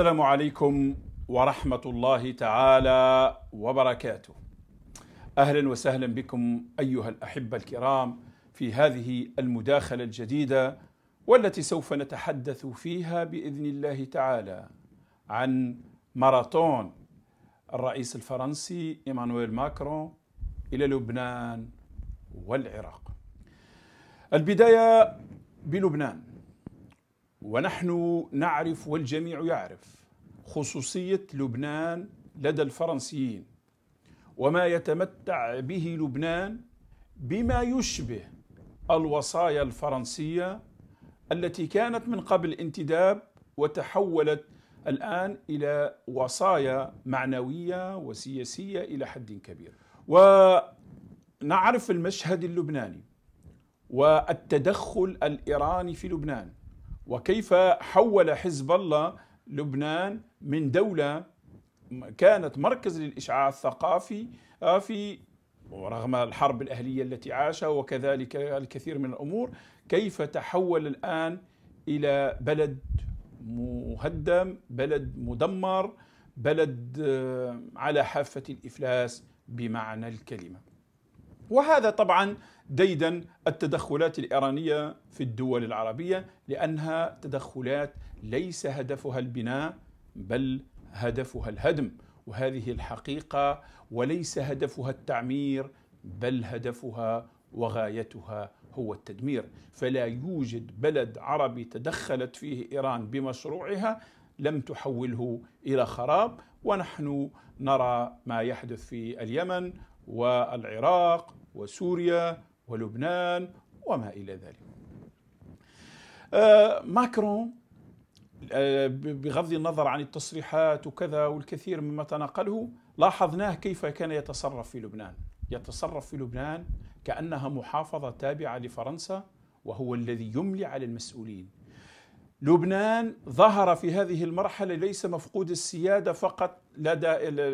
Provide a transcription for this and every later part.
السلام عليكم ورحمة الله تعالى وبركاته. أهلا وسهلا بكم أيها الأحبة الكرام في هذه المداخلة الجديدة والتي سوف نتحدث فيها بإذن الله تعالى عن ماراثون الرئيس الفرنسي إيمانويل ماكرون إلى لبنان والعراق. البداية بلبنان ونحن نعرف والجميع يعرف خصوصية لبنان لدى الفرنسيين وما يتمتع به لبنان بما يشبه الوصايا الفرنسية التي كانت من قبل انتداب وتحولت الآن إلى وصايا معنوية وسياسية إلى حد كبير ونعرف المشهد اللبناني والتدخل الإيراني في لبنان وكيف حول حزب الله لبنان من دولة كانت مركز للإشعاع الثقافي آه، في ورغم الحرب الأهلية التي عاشها وكذلك الكثير من الأمور كيف تحول الآن إلى بلد مهدم بلد مدمر بلد آه، على حافة الإفلاس بمعنى الكلمة وهذا طبعا ديدا التدخلات الايرانيه في الدول العربيه لانها تدخلات ليس هدفها البناء بل هدفها الهدم وهذه الحقيقه وليس هدفها التعمير بل هدفها وغايتها هو التدمير فلا يوجد بلد عربي تدخلت فيه ايران بمشروعها لم تحوله الى خراب ونحن نرى ما يحدث في اليمن والعراق وسوريا ولبنان وما الى ذلك. آه، ماكرون آه، بغض النظر عن التصريحات وكذا والكثير مما تناقله لاحظناه كيف كان يتصرف في لبنان يتصرف في لبنان كأنها محافظة تابعة لفرنسا وهو الذي يملي على المسؤولين لبنان ظهر في هذه المرحله ليس مفقود السياده فقط لدى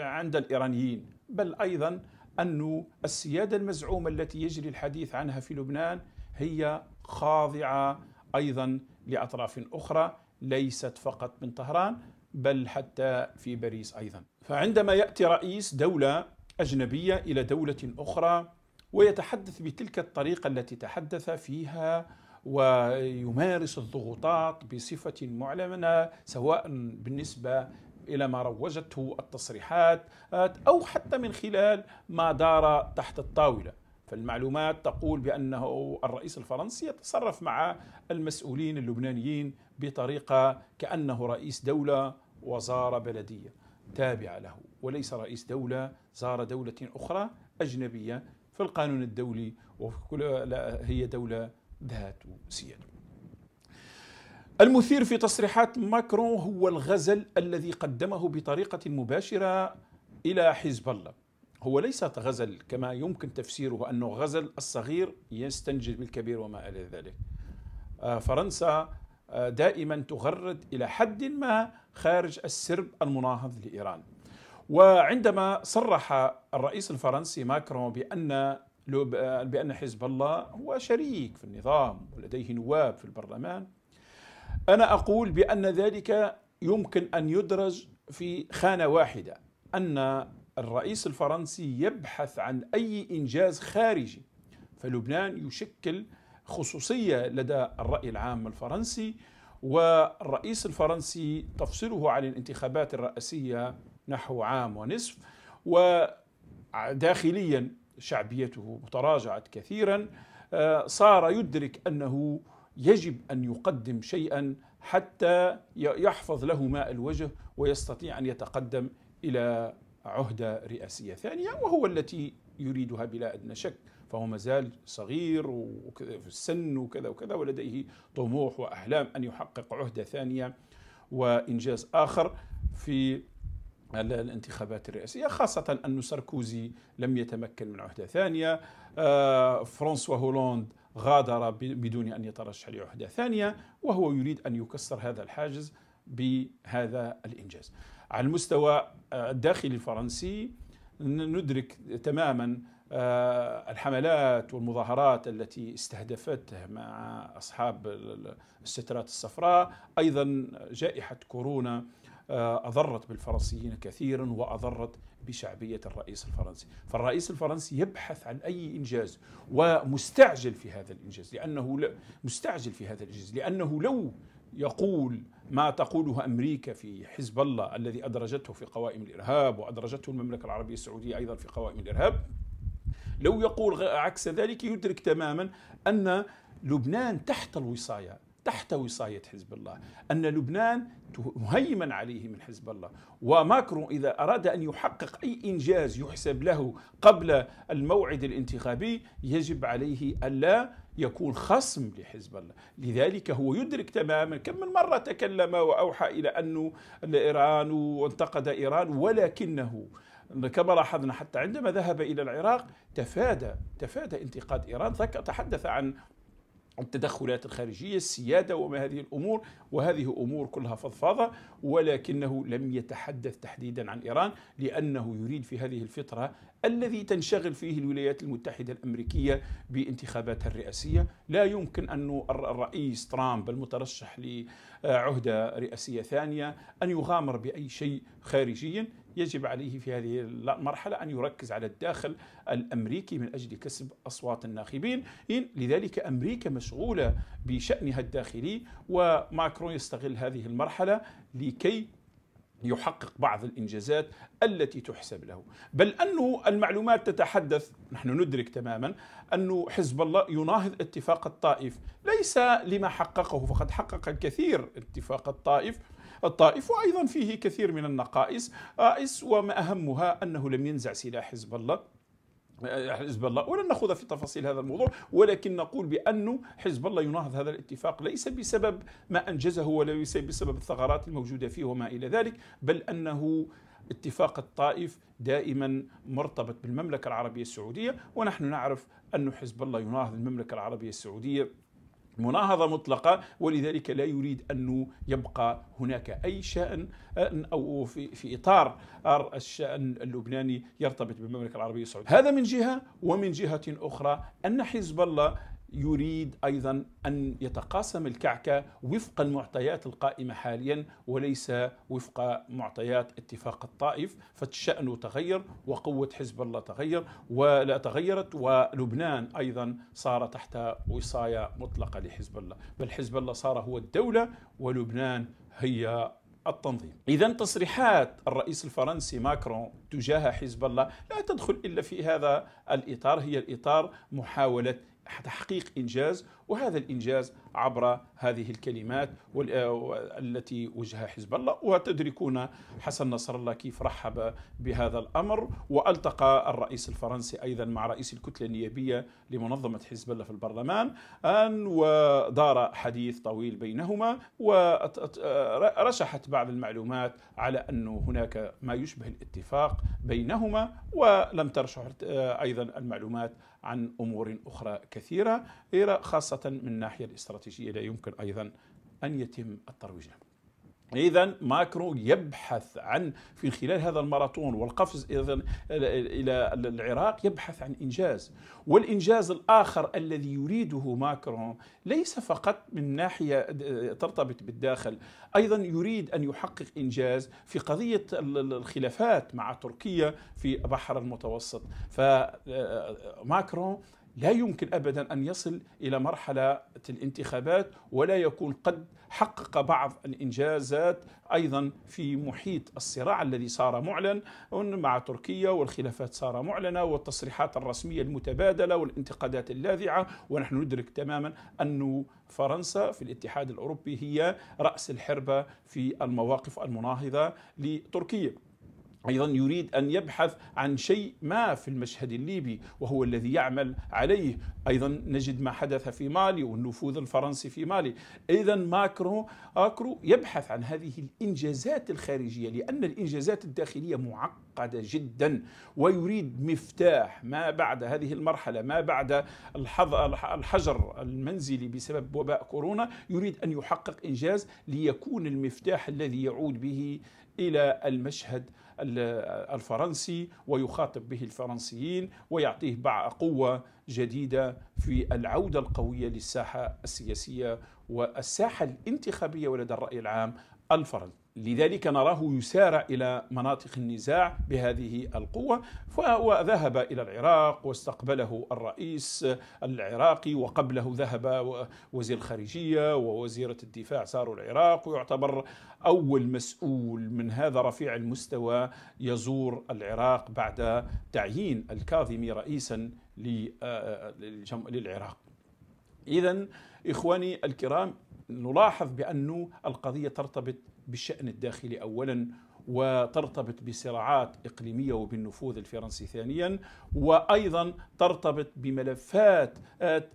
عند الايرانيين بل ايضا أن السياده المزعومه التي يجري الحديث عنها في لبنان هي خاضعه ايضا لاطراف اخرى ليست فقط من طهران بل حتى في باريس ايضا. فعندما ياتي رئيس دوله اجنبيه الى دوله اخرى ويتحدث بتلك الطريقه التي تحدث فيها ويمارس الضغوطات بصفة معلنة سواء بالنسبة الى ما روجته التصريحات او حتى من خلال ما دار تحت الطاوله فالمعلومات تقول بانه الرئيس الفرنسي يتصرف مع المسؤولين اللبنانيين بطريقه كانه رئيس دوله وزاره بلديه تابعه له وليس رئيس دوله زار دوله اخرى اجنبيه في القانون الدولي وهي دوله ذات سيادة المثير في تصريحات ماكرون هو الغزل الذي قدمه بطريقة مباشرة إلى حزب الله هو ليس غزل كما يمكن تفسيره أنه غزل الصغير يستنجد بالكبير وما إلى ذلك آه، فرنسا آه، دائما تغرد إلى حد ما خارج السرب المناهض لإيران وعندما صرح الرئيس الفرنسي ماكرون بأن بأن حزب الله هو شريك في النظام ولديه نواب في البرلمان أنا أقول بأن ذلك يمكن أن يدرج في خانة واحدة أن الرئيس الفرنسي يبحث عن أي إنجاز خارجي فلبنان يشكل خصوصية لدى الرأي العام الفرنسي والرئيس الفرنسي تفصله عن الانتخابات الرئاسية نحو عام ونصف وداخليا شعبيته تراجعت كثيرا آه، صار يدرك انه يجب ان يقدم شيئا حتى يحفظ له ماء الوجه ويستطيع ان يتقدم الى عهده رئاسيه ثانيه وهو التي يريدها بلا ادنى شك فهو مازال صغير وكذا في السن وكذا وكذا ولديه طموح واحلام ان يحقق عهده ثانيه وانجاز اخر في الانتخابات الرئاسية خاصة أن ساركوزي لم يتمكن من عهدة ثانية آه، فرانسوا هولوند غادر بدون أن يترشح لعهدة ثانية وهو يريد أن يكسر هذا الحاجز بهذا الإنجاز على المستوى آه، الداخلي الفرنسي ندرك تماما آه، الحملات والمظاهرات التي استهدفت مع أصحاب السترات الصفراء أيضا جائحة كورونا آه، أضرت بالفرنسيين كثيرا وأضرت بشعبية الرئيس الفرنسي فالرئيس الفرنسي يبحث عن أي إنجاز ومستعجل في هذا الإنجاز لأنه مستعجل في هذا الإنجاز لأنه لو يقول ما تقوله امريكا في حزب الله الذي ادرجته في قوائم الارهاب وادرجته المملكه العربيه السعوديه ايضا في قوائم الارهاب لو يقول عكس ذلك يدرك تماما ان لبنان تحت الوصايه تحت وصاية حزب الله أن لبنان مهيمن عليه من حزب الله وماكرون إذا أراد أن يحقق أي إنجاز يحسب له قبل الموعد الانتخابي يجب عليه ألا يكون خصم لحزب الله لذلك هو يدرك تماما كم من مرة تكلم وأوحى إلى أنه إيران وانتقد إيران ولكنه كما لاحظنا حتى عندما ذهب إلى العراق تفادى تفادى انتقاد إيران تحدث عن التدخلات الخارجية السيادة وما هذه الأمور وهذه أمور كلها فضفاضة ولكنه لم يتحدث تحديدا عن إيران لأنه يريد في هذه الفترة الذي تنشغل فيه الولايات المتحدة الأمريكية بانتخاباتها الرئاسية لا يمكن أن الرئيس ترامب المترشح لعهدة رئاسية ثانية أن يغامر بأي شيء خارجيا يجب عليه في هذه المرحلة أن يركز على الداخل الأمريكي من أجل كسب أصوات الناخبين لذلك أمريكا مشغولة بشأنها الداخلي وماكرون يستغل هذه المرحلة لكي يحقق بعض الانجازات التي تحسب له، بل انه المعلومات تتحدث نحن ندرك تماما انه حزب الله يناهض اتفاق الطائف، ليس لما حققه فقد حقق الكثير اتفاق الطائف الطائف وأيضا فيه كثير من النقائص وما أهمها أنه لم ينزع سلاح حزب الله حزب الله ولن نخوض في تفاصيل هذا الموضوع ولكن نقول بأن حزب الله يناهض هذا الاتفاق ليس بسبب ما أنجزه وليس بسبب الثغرات الموجودة فيه وما إلى ذلك بل أنه اتفاق الطائف دائما مرتبط بالمملكة العربية السعودية ونحن نعرف أن حزب الله يناهض المملكة العربية السعودية مناهضة مطلقة ولذلك لا يريد أن يبقى هناك أي شأن أو في, في إطار الشأن اللبناني يرتبط بالمملكة العربية السعودية هذا من جهة ومن جهة أخرى أن حزب الله يريد ايضا ان يتقاسم الكعكه وفق المعطيات القائمه حاليا وليس وفق معطيات اتفاق الطائف فالشان تغير وقوه حزب الله تغير ولا تغيرت ولبنان ايضا صار تحت وصايه مطلقه لحزب الله بل حزب الله صار هو الدوله ولبنان هي التنظيم إذا تصريحات الرئيس الفرنسي ماكرون تجاه حزب الله لا تدخل إلا في هذا الإطار هي الإطار محاولة تحقيق إنجاز وهذا الإنجاز عبر هذه الكلمات آه، التي وجهها حزب الله وتدركون حسن نصر الله كيف رحب بهذا الأمر وألتقى الرئيس الفرنسي أيضا مع رئيس الكتلة النيابية لمنظمة حزب الله في البرلمان أن ودار حديث طويل بينهما ورشحت آه، بعض المعلومات على أنه هناك ما يشبه الاتفاق بينهما ولم ترشح آه، أيضا المعلومات عن أمور أخرى كثيرة خاصة من الناحية الاستراتيجية لا يمكن أيضا أن يتم الترويج له إذا ماكرو يبحث عن في خلال هذا الماراثون والقفز إذا إلى العراق يبحث عن إنجاز والإنجاز الآخر الذي يريده ماكرون ليس فقط من ناحية ترتبط بالداخل أيضا يريد أن يحقق إنجاز في قضية الخلافات مع تركيا في بحر المتوسط فماكرون آه، لا يمكن ابدا ان يصل الى مرحله الانتخابات ولا يكون قد حقق بعض الانجازات ايضا في محيط الصراع الذي صار معلن مع تركيا والخلافات صار معلنه والتصريحات الرسميه المتبادله والانتقادات اللاذعه ونحن ندرك تماما انه فرنسا في الاتحاد الاوروبي هي راس الحربه في المواقف المناهضه لتركيا ايضا يريد ان يبحث عن شيء ما في المشهد الليبي وهو الذي يعمل عليه ايضا نجد ما حدث في مالي والنفوذ الفرنسي في مالي اذا ماكرو اكرو يبحث عن هذه الانجازات الخارجيه لان الانجازات الداخليه معقده جدا ويريد مفتاح ما بعد هذه المرحله ما بعد الحجر المنزلي بسبب وباء كورونا يريد ان يحقق انجاز ليكون المفتاح الذي يعود به الى المشهد الفرنسي ويخاطب به الفرنسيين ويعطيه قوة جديدة في العودة القوية للساحة السياسية والساحة الانتخابية ولدى الرأي العام الفرنسي لذلك نراه يسارع إلى مناطق النزاع بهذه القوة وذهب إلى العراق واستقبله الرئيس العراقي وقبله ذهب وزير الخارجية ووزيرة الدفاع ساروا العراق ويعتبر أول مسؤول من هذا رفيع المستوى يزور العراق بعد تعيين الكاظمي رئيسا للعراق إذا إخواني الكرام نلاحظ بأن القضية ترتبط بالشأن الداخلي أولا وترتبط بصراعات إقليمية وبالنفوذ الفرنسي ثانيا وأيضا ترتبط بملفات آه،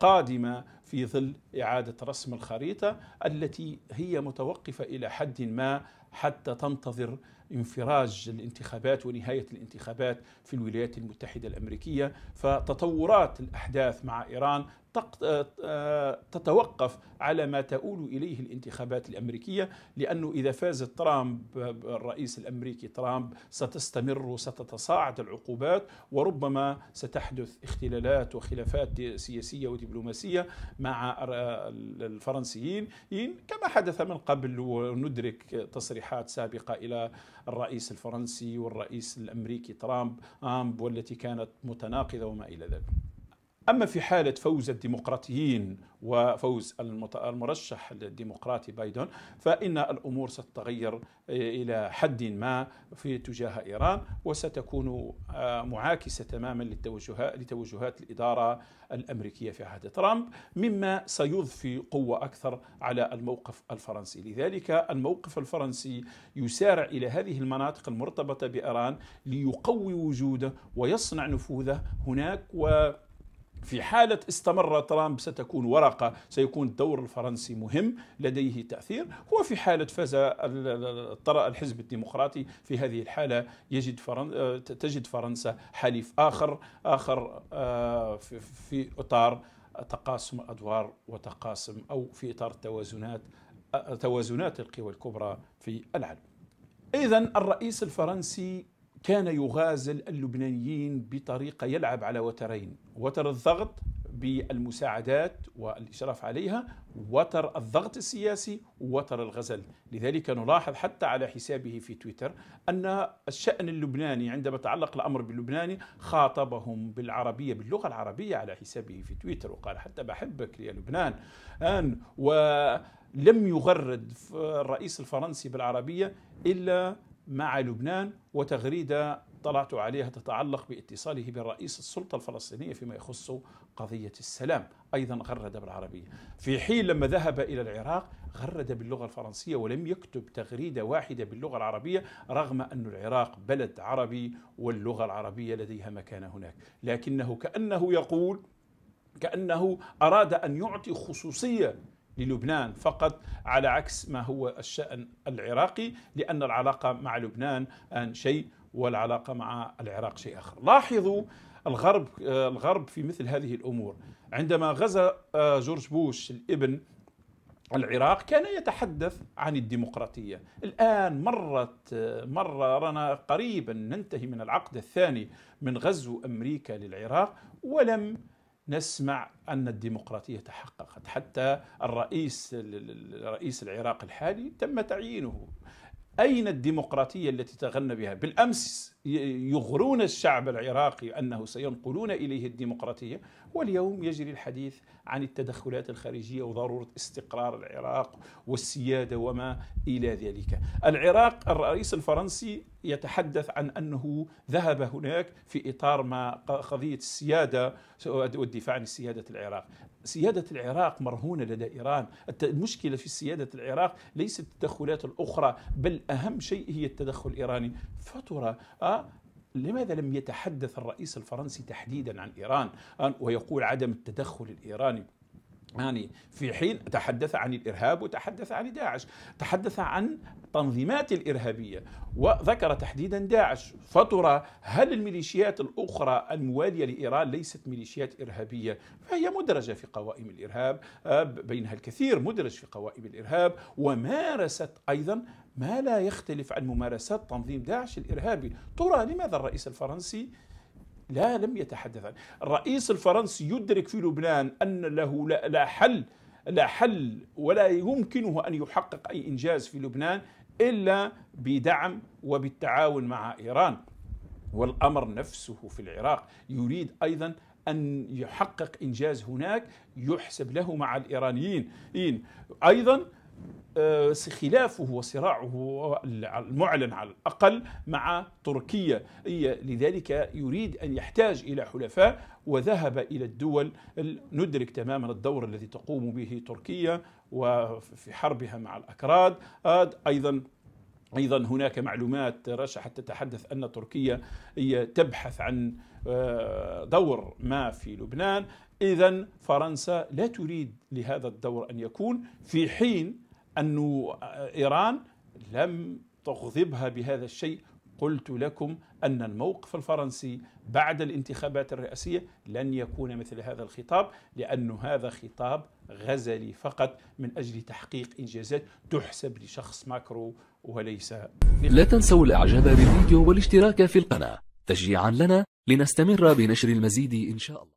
قادمة في ظل إعادة رسم الخريطة التي هي متوقفة إلى حد ما حتى تنتظر انفراج الانتخابات ونهاية الانتخابات في الولايات المتحدة الأمريكية فتطورات الأحداث مع إيران آه، آه، تتوقف على ما تؤول إليه الانتخابات الأمريكية لأنه إذا فاز ترامب الرئيس الأمريكي ترامب ستستمر وستتصاعد العقوبات وربما ستحدث اختلالات وخلافات سياسية ودبلوماسية مع الفرنسيين كما حدث من قبل وندرك تصريحات سابقة إلى الرئيس الفرنسي والرئيس الامريكي ترامب والتي كانت متناقضه وما الى ذلك أما في حالة فوز الديمقراطيين وفوز المرشح الديمقراطي بايدن فإن الأمور ستتغير إلى حد ما في تجاه إيران وستكون آه، معاكسة تماما للتوجهات لتوجهات الإدارة الأمريكية في عهد ترامب مما سيضفي قوة أكثر على الموقف الفرنسي لذلك الموقف الفرنسي يسارع إلى هذه المناطق المرتبطة بإيران ليقوي وجوده ويصنع نفوذه هناك و في حالة استمر ترامب ستكون ورقة سيكون الدور الفرنسي مهم لديه تأثير وفي حالة فاز الحزب الديمقراطي في هذه الحالة يجد فرن... تجد فرنسا حليف آخر آخر آه، في إطار تقاسم الأدوار وتقاسم أو في إطار التوازنات آه، توازنات القوى الكبرى في العالم إذا الرئيس الفرنسي كان يغازل اللبنانيين بطريقة يلعب على وترين وتر الضغط بالمساعدات والإشراف عليها وتر الضغط السياسي وتر الغزل لذلك نلاحظ حتى على حسابه في تويتر أن الشأن اللبناني عندما تعلق الأمر باللبناني خاطبهم بالعربية باللغة العربية على حسابه في تويتر وقال حتى بحبك يا لبنان أن ولم يغرد الرئيس الفرنسي بالعربية إلا مع لبنان وتغريدة طلعت عليها تتعلق باتصاله بالرئيس السلطة الفلسطينية فيما يخص قضية السلام أيضا غرد بالعربية في حين لما ذهب إلى العراق غرد باللغة الفرنسية ولم يكتب تغريدة واحدة باللغة العربية رغم أن العراق بلد عربي واللغة العربية لديها مكانة هناك لكنه كأنه يقول كأنه أراد أن يعطي خصوصية للبنان فقط على عكس ما هو الشأن العراقي لأن العلاقة مع لبنان شيء والعلاقة مع العراق شيء آخر لاحظوا الغرب آه، الغرب في مثل هذه الأمور عندما غزا آه، جورج بوش الابن العراق كان يتحدث عن الديمقراطية الآن مرت آه، مررنا قريبا ننتهي من العقد الثاني من غزو أمريكا للعراق ولم نسمع أن الديمقراطية تحققت حتى الرئيس الرئيس العراق الحالي تم تعيينه أين الديمقراطية التي تغنى بها بالأمس يغرون الشعب العراقي انه سينقلون اليه الديمقراطيه واليوم يجري الحديث عن التدخلات الخارجيه وضروره استقرار العراق والسياده وما الى ذلك. العراق الرئيس الفرنسي يتحدث عن انه ذهب هناك في اطار ما قضيه السياده والدفاع عن سياده العراق. سيادة العراق مرهونة لدى إيران المشكلة في سيادة العراق ليست التدخلات الأخرى بل أهم شيء هي التدخل الإيراني فترة آه، لماذا لم يتحدث الرئيس الفرنسي تحديدا عن ايران آه، ويقول عدم التدخل الايراني يعني في حين تحدث عن الارهاب وتحدث عن داعش، تحدث عن التنظيمات الارهابيه وذكر تحديدا داعش، فترى هل الميليشيات الاخرى المواليه لايران ليست ميليشيات ارهابيه؟ فهي مدرجه في قوائم الارهاب آه، بينها الكثير مدرج في قوائم الارهاب ومارست ايضا ما لا يختلف عن ممارسات تنظيم داعش الارهابي ترى لماذا الرئيس الفرنسي لا لم يتحدث عنه الرئيس الفرنسي يدرك في لبنان ان له لا حل لا حل ولا يمكنه ان يحقق اي انجاز في لبنان الا بدعم وبالتعاون مع ايران والامر نفسه في العراق يريد ايضا ان يحقق انجاز هناك يحسب له مع الايرانيين ايضا آه، خلافه وصراعه المعلن على الأقل مع تركيا لذلك يريد أن يحتاج إلى حلفاء وذهب إلى الدول ندرك تماما الدور الذي تقوم به تركيا وفي حربها مع الأكراد أيضا ايضا هناك معلومات رشحت تتحدث ان تركيا هي تبحث عن آه، دور ما في لبنان اذا فرنسا لا تريد لهذا الدور ان يكون في حين أن إيران لم تغضبها بهذا الشيء قلت لكم أن الموقف الفرنسي بعد الانتخابات الرئاسية لن يكون مثل هذا الخطاب لأن هذا خطاب غزلي فقط من أجل تحقيق إنجازات تحسب لشخص ماكرو وليس لا تنسوا الإعجاب بالفيديو والاشتراك في القناة تشجيعا لنا لنستمر بنشر المزيد إن شاء الله